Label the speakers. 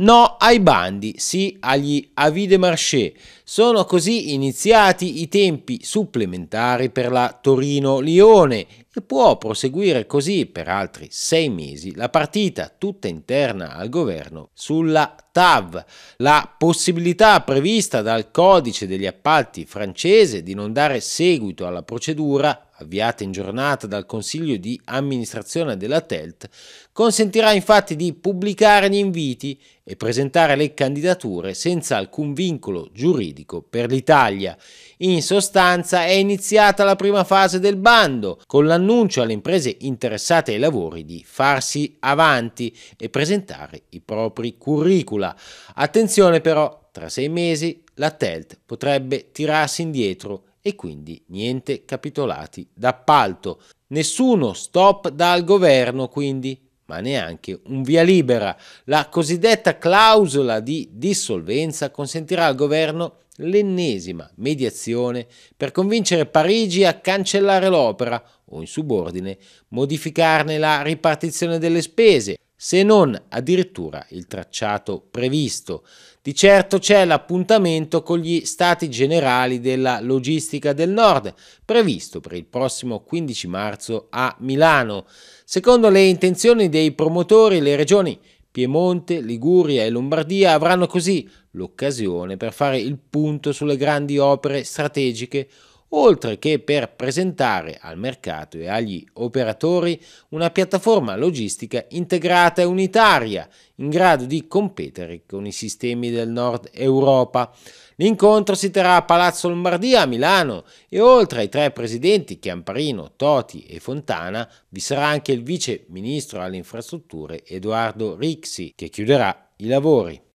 Speaker 1: No ai bandi, sì agli avis de marché. Sono così iniziati i tempi supplementari per la Torino-Lione e può proseguire così per altri sei mesi la partita tutta interna al governo sulla TAV, la possibilità prevista dal codice degli appalti francese di non dare seguito alla procedura avviata in giornata dal Consiglio di amministrazione della TELT, consentirà infatti di pubblicare gli inviti e presentare le candidature senza alcun vincolo giuridico per l'Italia. In sostanza è iniziata la prima fase del bando, con l'annuncio annuncio alle imprese interessate ai lavori di farsi avanti e presentare i propri curricula. Attenzione però, tra sei mesi la TELT potrebbe tirarsi indietro e quindi niente capitolati d'appalto. Nessuno stop dal governo quindi ma neanche un via libera. La cosiddetta clausola di dissolvenza consentirà al governo l'ennesima mediazione per convincere Parigi a cancellare l'opera o in subordine modificarne la ripartizione delle spese se non addirittura il tracciato previsto. Di certo c'è l'appuntamento con gli Stati Generali della Logistica del Nord, previsto per il prossimo 15 marzo a Milano. Secondo le intenzioni dei promotori, le regioni Piemonte, Liguria e Lombardia avranno così l'occasione per fare il punto sulle grandi opere strategiche oltre che per presentare al mercato e agli operatori una piattaforma logistica integrata e unitaria, in grado di competere con i sistemi del nord Europa. L'incontro si terrà a Palazzo Lombardia a Milano e oltre ai tre presidenti Chiamparino, Toti e Fontana vi sarà anche il vice ministro alle infrastrutture Edoardo Rixi che chiuderà i lavori.